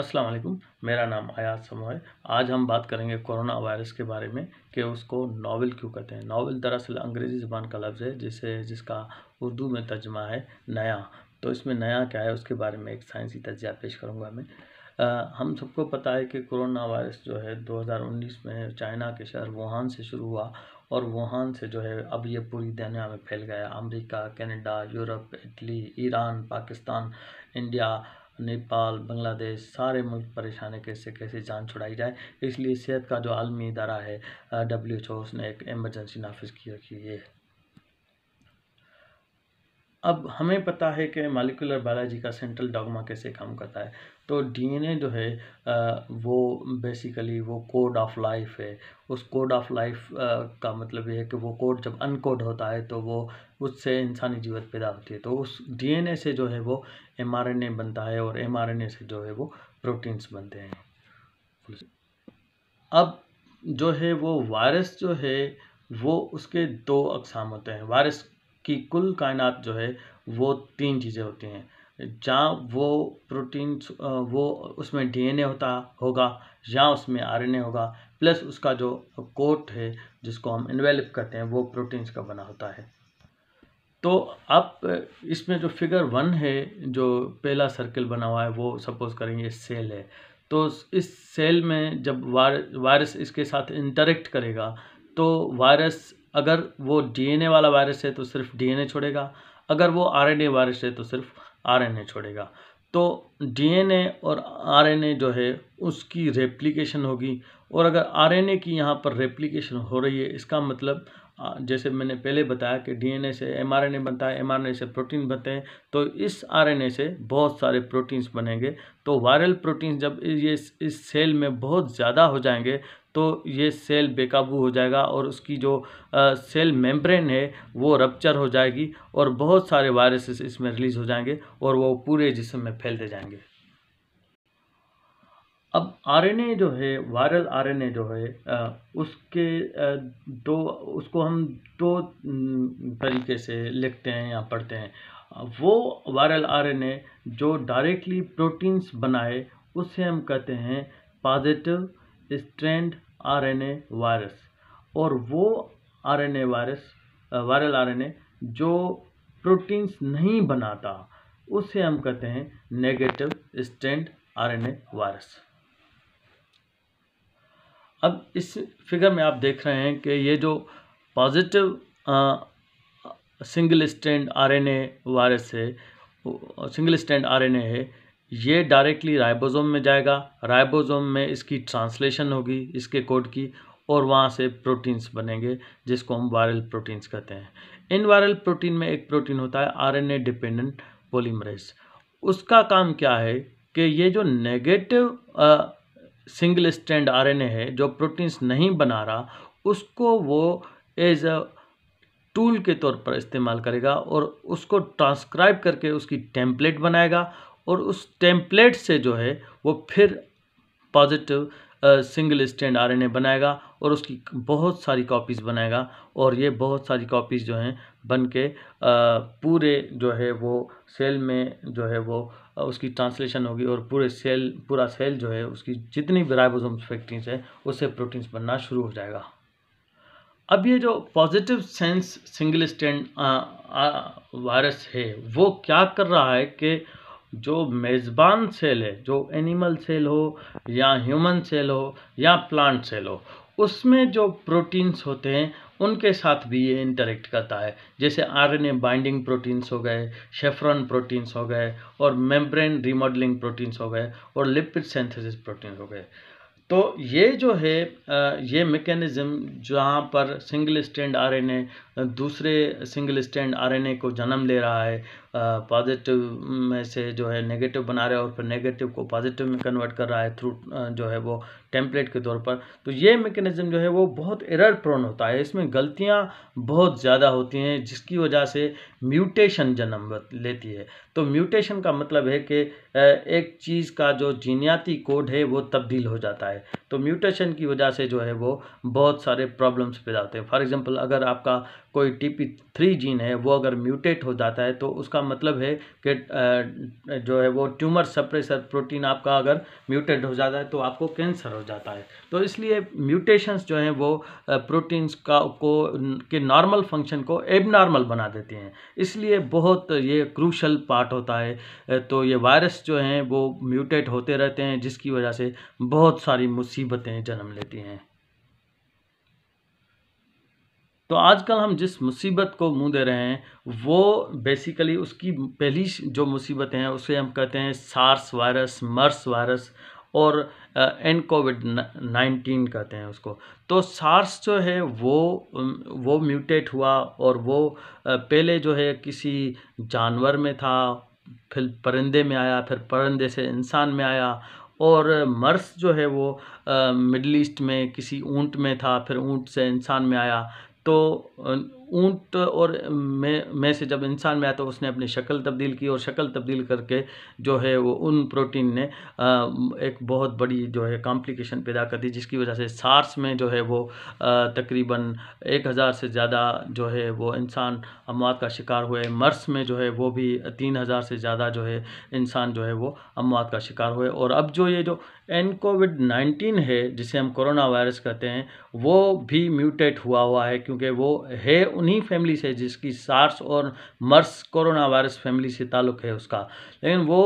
अस्सलाम वालेकुम मेरा नाम आयाज समो है आज हम बात करेंगे कोरोना वायरस के बारे में कि उसको नावल क्यों कहते हैं नावल दरअसल अंग्रेज़ी ज़बान का लफ्ज़ है जिसे जिसका उर्दू में तर्जमा है नया तो इसमें नया क्या है उसके बारे में एक साइंसी तजिया पेश करूँगा मैं आ, हम सबको पता है कि कोरोना वायरस जो है 2019 में चाइना के शहर वुहान से शुरू हुआ और वुहान से जो है अब ये पूरी दुनिया में फैल गया America Canada Europe Italy Iran Pakistan India Nepal Bangladesh सारे मुल्क परेशान है कैसे कैसे जान छुड़ाई जाए इसलिए सेहत का जो आलमी इदारा है डब्ल्यू एच ओ उसने एक एमरजेंसी नाफिज की रखी है अब हमें पता है कि मालिकुलर बायोलॉजी का सेंट्रल डॉगमा कैसे काम करता है तो डीएनए जो है वो बेसिकली वो कोड ऑफ लाइफ है उस कोड ऑफ लाइफ का मतलब ये है कि वो कोड जब अनकोड होता है तो वो उससे इंसानी जीवत पैदा होती है तो उस डीएनए से जो है वो एमआरएनए बनता है और एमआरएनए से जो है वो प्रोटीन्स बनते हैं अब जो है वो वायरस जो है वो उसके दो अकसाम होते हैं वायरस की कुल कायनात जो है वो तीन चीज़ें होती हैं जहाँ वो प्रोटीन वो उसमें डीएनए होता होगा या उसमें आरएनए होगा प्लस उसका जो कोट है जिसको हम इन्वेलप कहते हैं वो प्रोटीन्स का बना होता है तो आप इसमें जो फिगर वन है जो पहला सर्कल बना हुआ है वो सपोज करेंगे सेल है तो इस सेल में जब वायरस इसके साथ इंटरेक्ट करेगा तो वायरस अगर वो डीएनए वाला वायरस है तो सिर्फ डीएनए छोड़ेगा अगर वो आरएनए वायरस है तो सिर्फ आरएनए छोड़ेगा तो डीएनए और आरएनए जो है उसकी रेप्लिकेशन होगी और अगर आरएनए की यहाँ पर रेप्लिकेशन हो रही है इसका मतलब हाँ, जैसे मैंने पहले बताया कि डीएनए से एमआरएनए बनता है एमआरएनए से प्रोटीन बनते हैं तो इस आरएनए से बहुत सारे प्रोटीन्स बनेंगे तो वायरल प्रोटीन्स जब ये इस सेल में बहुत ज़्यादा हो जाएंगे तो ये सेल बेकाबू हो जाएगा और उसकी जो आ, सेल मेम्ब्रेन है वो रप्चर हो जाएगी और बहुत सारे वायरसेस इसमें रिलीज़ हो जाएंगे और वो पूरे जिसम में फैलते जाएंगे अब आरएनए जो है वायरल आरएनए जो है उसके दो उसको हम दो तरीके से लिखते हैं या पढ़ते हैं वो वायरल आरएनए जो डायरेक्टली प्रोटीन्स बनाए उससे हम कहते हैं पॉजिटिव स्ट्रैंड आरएनए वायरस और वो आरएनए वायरस वायरल आरएनए जो प्रोटीन्स नहीं बनाता उससे हम कहते हैं नेगेटिव स्ट्रैंड आरएनए वायरस अब इस फिगर में आप देख रहे हैं कि ये जो positive single stand RNA virus है सिंगल स्टैंड आरएनए है ये डायरेक्टली राइबोसोम में जाएगा राइबोसोम में इसकी ट्रांसलेशन होगी इसके कोड की और वहाँ से प्रोटीन्स बनेंगे जिसको हम वायरल प्रोटीन्स कहते हैं इन वायरल प्रोटीन में एक प्रोटीन होता है आरएनए डिपेंडेंट पॉलीमरेज उसका काम क्या है कि ये जो नेगेटिव सिंगल स्टैंड आरएनए है जो प्रोटीन्स नहीं बना रहा उसको वो एज अ टूल के तौर पर इस्तेमाल करेगा और उसको ट्रांसक्राइब करके उसकी टेम्पलेट बनाएगा और उस टेम्पलेट से जो है वो फिर पॉजिटिव सिंगल स्टैंड आरएनए बनाएगा और उसकी बहुत सारी कॉपीज़ बनाएगा और ये बहुत सारी कॉपीज़ जो हैं बन के पूरे जो है वो सेल में जो है वो उसकी ट्रांसलेशन होगी और पूरे सेल पूरा सेल जो है उसकी जितनी भी फैक्ट्रीज है उससे प्रोटीन्स बनना शुरू हो जाएगा अब ये जो positive sense single stand virus है वो क्या कर रहा है कि जो मेज़बान सेल है जो एनिमल सेल हो या ह्यूमन सेल हो या प्लांट सेल हो उसमें जो प्रोटीन्स होते हैं उनके साथ भी ये इंटरेक्ट करता है जैसे आरएनए बाइंडिंग प्रोटीन्स हो गए शेफ्रॉन प्रोटीन्स हो गए और मेम्ब्रेन रिमॉडलिंग प्रोटीन्स हो गए और लिपिड सेंथेसिस प्रोटीन हो गए तो ये जो है ये मेकेनिज़म जहाँ पर सिंगल स्टैंड आरएनए दूसरे सिंगल स्टैंड आरएनए को जन्म ले रहा है पॉजिटिव में से जो है नेगेटिव बना रहा है और फिर नेगेटिव को पॉजिटिव में कन्वर्ट कर रहा है थ्रू जो है वो टेम्पलेट के तौर पर तो ये मेकेनिज़म जो है वो बहुत एरर प्रोन होता है इसमें गलतियाँ बहुत ज़्यादा होती हैं जिसकी वजह से म्यूटेशन जन्म लेती है तो म्यूटेशन का मतलब है कि एक चीज़ का जो जीनियाती कोड है वो तब्दील हो जाता है तो म्यूटेशन की वजह से जो है वो बहुत सारे प्रॉब्लम्स पैदा होते हैं फॉर एग्जांपल अगर आपका कोई टी पी थ्री जीन है वो अगर म्यूटेट हो जाता है तो उसका मतलब है कि जो है वो ट्यूमर सप्रेसर प्रोटीन आपका अगर म्यूटेट हो जाता है तो आपको कैंसर हो जाता है तो इसलिए म्यूटेशंस जो हैं वो प्रोटीन्स का को के नॉर्मल फंक्शन को एबनॉर्मल बना देते हैं इसलिए बहुत ये क्रूशल पार्ट होता है तो ये वायरस जो हैं वो म्यूटेट होते रहते हैं जिसकी वजह से बहुत सारी मुसीबत मुसीबतें जन्म लेती हैं तो आजकल हम जिस मुसीबत को मुंह दे रहे हैं वो बेसिकली उसकी पहली जो मुसीबतें हैं उसे हम कहते हैं सार्स वायरस मर्स वायरस और एन कोविड नाइन्टीन कहते हैं उसको तो सार्स जो है वो वो म्यूटेट हुआ और वो पहले जो है किसी जानवर में था फिर परिंदे में आया फिर परिंदे से इंसान में आया और मर्स जो है वो मिडल ईस्ट में किसी ऊंट में था फिर ऊँट से इंसान में आया तो ऊंट और में में से जब इंसान में आया तो उसने अपनी शक्ल तब्दील की और शक्ल तब्दील करके जो है वो उन प्रोटीन ने एक बहुत बड़ी जो है कॉम्प्लिकेशन पैदा कर दी जिसकी वजह से सार्स में जो है वो तकरीबन एक हज़ार से ज़्यादा जो है वो इंसान अमवात का शिकार हुए मर्स में जो है वो भी तीन हज़ार से ज़्यादा जो है इंसान जो है वो अमवात का शिकार हुए और अब जो ये जो एन कोविड नाइन्टीन है जिसे हम कोरोना वायरस कहते हैं वो भी म्यूटेट हुआ हुआ है क्योंकि वो है उन्हीं फैमिली से जिसकी सार्स और मर्स कोरोना वायरस फैमिली से ताल्लुक़ है उसका लेकिन वो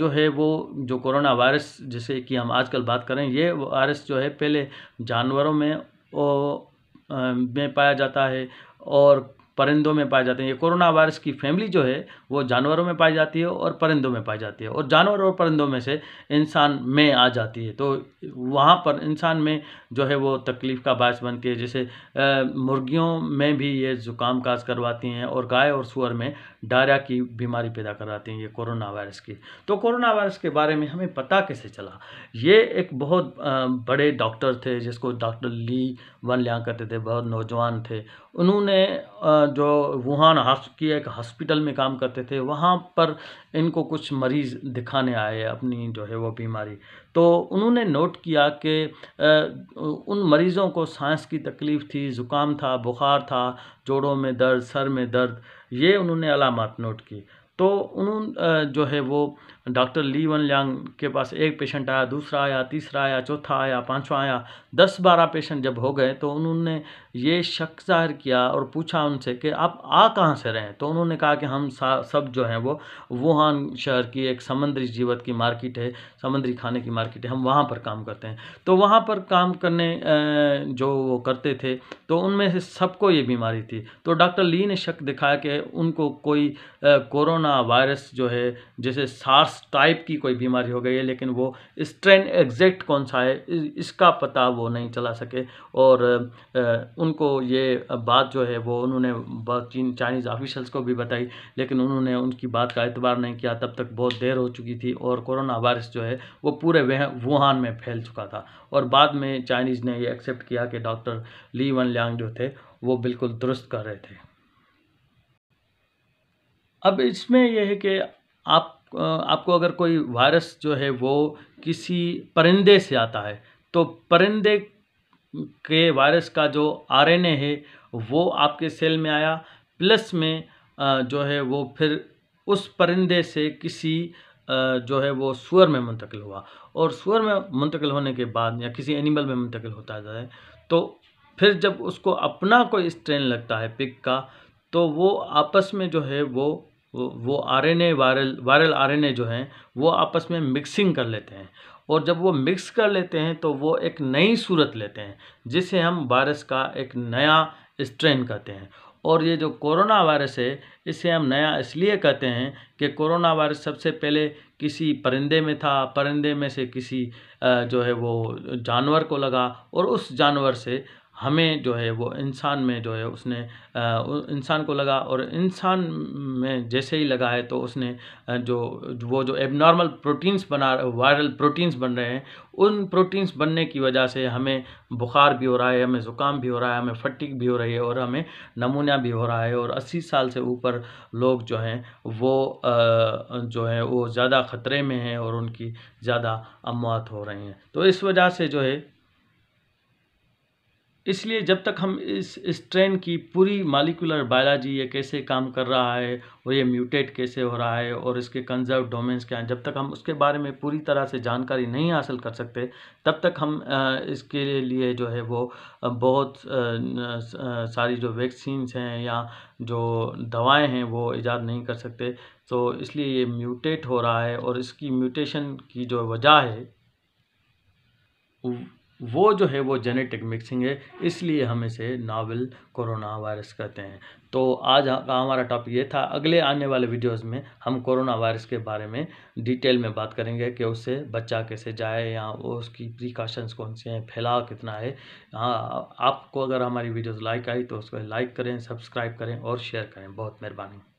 जो है वो जो कोरोना वायरस जिसे कि हम आजकल बात करें ये वायरस जो है पहले जानवरों में ओ, में पाया जाता है और परिंदों में पाए जाते हैं ये कोरोना वायरस की फैमिली जो है वो जानवरों में पाई जाती है और परिंदों में पाई जाती है और जानवर और परिंदों में से इंसान में आ जाती है तो वहाँ पर इंसान में जो है वो तकलीफ़ का बायस बनती है जैसे मुर्गियों में भी ये ज़ुकाम काज करवाती हैं और गाय और सुअर में डायरिया की बीमारी पैदा करवाती हैं ये कोरोना वायरस की तो कोरोना वायरस के बारे में हमें पता कैसे चला ये एक बहुत बड़े डॉक्टर थे जिसको डॉक्टर ली वन लिया करते थे बहुत नौजवान थे उन्होंने जो वुहान की एक हॉस्पिटल में काम करते थे वहाँ पर इनको कुछ मरीज़ दिखाने आए अपनी जो है वो बीमारी तो उन्होंने नोट किया कि उन मरीज़ों को सांस की तकलीफ़ थी ज़ुकाम था बुखार था जोड़ों में दर्द सर में दर्द ये उन्होंने अलामत नोट की तो उन्होंने जो है वो डॉक्टर ली वन लियांग के पास एक पेशेंट आया दूसरा आया तीसरा आया चौथा आया पांचवा आया दस बारह पेशेंट जब हो गए तो उन्होंने ये शक जाहिर किया और पूछा उनसे कि आप आ कहाँ से रहें तो उन्होंने कहा कि हम सब जो हैं वो वुहान शहर की एक समुद्री जीवत की मार्केट है समुद्री खाने की मार्केट है हम वहाँ पर काम करते हैं तो वहाँ पर काम करने जो वो करते थे तो उनमें से सबको ये बीमारी थी तो डॉक्टर ली ने शक दिखाया कि उनको कोई कोरोना वायरस जो है जैसे सार्स टाइप की कोई बीमारी हो गई है लेकिन वो स्ट्रेन एग्जैक्ट कौन सा है इसका पता वो नहीं चला सके और उनको ये बात जो है वो उन्होंने चीन चाइनीज़ ऑफिशल्स को भी बताई लेकिन उन्होंने उनकी बात का एतबार नहीं किया तब तक बहुत देर हो चुकी थी और कोरोना वायरस जो है वो पूरे वुहान में फैल चुका था और बाद में चाइनीज़ ने ये एक्सेप्ट किया कि डॉक्टर ली वन लियांग जो थे वो बिल्कुल दुरुस्त कर रहे थे अब इसमें यह है कि आप आपको अगर कोई वायरस जो है वो किसी परिंदे से आता है तो परिंदे के वायरस का जो आर एन ए है वो आपके सेल में आया प्लस में जो है वो फिर उस परिंदे से किसी जो है वो सुअर में मुंतकिल हुआ और सुअर में मुंतकिल होने के बाद या किसी एनिमल में मुंतकिल होता है तो फिर जब उसको अपना कोई स्ट्रेन लगता है पिक का तो वो आपस में जो है वो वो वो R N A viral viral R N A जो हैं वो आपस में मिक्सिंग कर लेते हैं और जब वो मिक्स कर लेते हैं तो वो एक नई सूरत लेते हैं जिसे हम वायरस का एक नया स्ट्रेन कहते हैं और ये जो कोरोना वायरस है इसे हम नया इसलिए कहते हैं कि कोरोना वायरस सबसे पहले किसी परिंदे में था परिंदे में से किसी जो है वो जानवर को लगा और उस जानवर से हमें जो है वो इंसान में जो है उसने इंसान को लगा और इंसान में जैसे ही लगा है तो उसने जो वो जो एबनॉर्मल प्रोटीन्स बना वायरल प्रोटीन्स बन रहे हैं उन प्रोटीन्स बनने की वजह से हमें बुखार भी हो रहा है हमें ज़ुकाम भी हो रहा है हमें फटिक भी हो रही है और हमें नमूना भी हो रहा है और अस्सी साल से ऊपर लोग जो हैं वो जो है वो ज़्यादा ख़तरे में हैं और उनकी ज़्यादा अमवात हो रही हैं तो इस वजह से जो है इसलिए जब तक हम इस स्ट्रेन की पूरी मालिकुलर बायोलॉजी ये कैसे काम कर रहा है और ये म्यूटेट कैसे हो रहा है और इसके कंजर्व डोमेंस क्या हैं जब तक हम उसके बारे में पूरी तरह से जानकारी नहीं हासिल कर सकते तब तक हम इसके लिए जो है वो बहुत सारी जो वैक्सीन्स हैं या जो दवाएं हैं वो ईजाद नहीं कर सकते तो इसलिए ये म्यूटेट हो रहा है और इसकी म्यूटेशन की जो वजह है वो जो है वो जेनेटिक मिक्सिंग है इसलिए हम इसे नावल कोरोना वायरस कहते हैं तो आज का हमारा टॉपिक ये था अगले आने वाले वीडियोस में हम कोरोना वायरस के बारे में डिटेल में बात करेंगे कि उससे बच्चा कैसे जाए या उसकी प्रिकॉशंस कौन से हैं फैलाव कितना है हाँ आपको अगर हमारी वीडियोस लाइक आई तो उसको लाइक करें सब्सक्राइब करें और शेयर करें बहुत मेहरबानी